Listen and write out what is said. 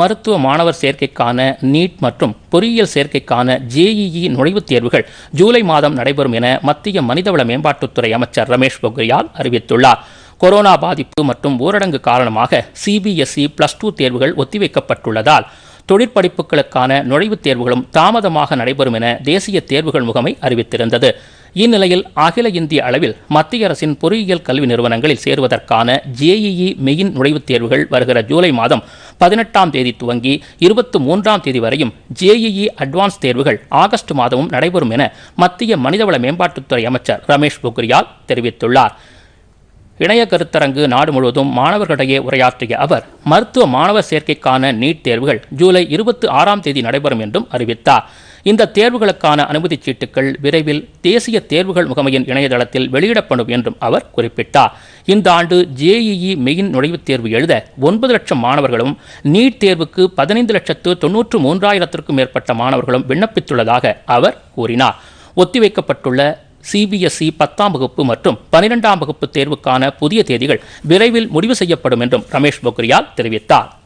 மருத்துவ மாணவர் சேர்க்கைக்கான நீட் மற்றும் பொறியியல் சேர்க்கைக்கான ஜேஇஇ நுழைவுத் தேர்வுகள் ஜூலை மாதம் நடைபெறும் என மத்திய மனிதவள மேம்பாட்டுத்துறை அமைச்சர் ரமேஷ் பொக்ரியால் அறிவித்துள்ளார் கொரோனா பாதிப்பு மற்றும் ஊரடங்கு காரணமாக சிபிஎஸ்இ பிளஸ் டூ தேர்வுகள் ஒத்திவைக்கப்பட்டுள்ளதால் தொழிற்படிப்புகளுக்கான நுழைவுத் தேர்வுகளும் தாமதமாக நடைபெறும் என தேசிய தேர்வுகள் முகமை அறிவித்திருந்தது இந்நிலையில் அகில இந்திய அளவில் மத்திய அரசின் பொறியியல் கல்வி நிறுவனங்களில் சேருவதற்கான ஜேஇஇ மெயின் நுழைவுத் தேர்வுகள் வருகிற ஜூலை மாதம் பதினெட்டாம் தேதி துவங்கி இருபத்தி மூன்றாம் தேதி வரையும் ஜேஇஇ அட்வான்ஸ் தேர்வுகள் ஆகஸ்ட் மாதமும் நடைபெறும் என மத்திய மனிதவள மேம்பாட்டுத்துறை அமைச்சர் ரமேஷ் பொக்ரியால் தெரிவித்துள்ளார் இணைய கருத்தரங்கு நாடு முழுவதும் மாணவர்களிடையே உரையாற்றிய அவர் மருத்துவ மாணவர் சேர்க்கைக்கான நீட் தேர்வுகள் ஜூலை இருபத்தி ஆறாம் தேதி நடைபெறும் என்றும் அறிவித்தார் இந்த தேர்வுகளுக்கான அனுமதிச் சீட்டுகள் விரைவில் தேசிய தேர்வுகள் முகமையின் இணையதளத்தில் வெளியிடப்படும் என்றும் அவர் குறிப்பிட்டார் இந்த ஆண்டு ஜேஇஇ மெயின் நுழைவுத் தேர்வு எழுத ஒன்பது லட்சம் மாணவர்களும் நீட் தேர்வுக்கு பதினைந்து லட்சத்து தொன்னூற்று மூன்றாயிரத்திற்கும் மேற்பட்ட மாணவர்களும் விண்ணப்பித்துள்ளதாக அவர் கூறினார் ஒத்திவைக்கப்பட்டுள்ள சிபிஎஸ்இ பத்தாம் வகுப்பு மற்றும் பனிரெண்டாம் வகுப்பு தேர்வுக்கான புதிய தேதிகள் விரைவில் முடிவு செய்யப்படும் என்றும் ரமேஷ் பொக்ரியால் தெரிவித்தார்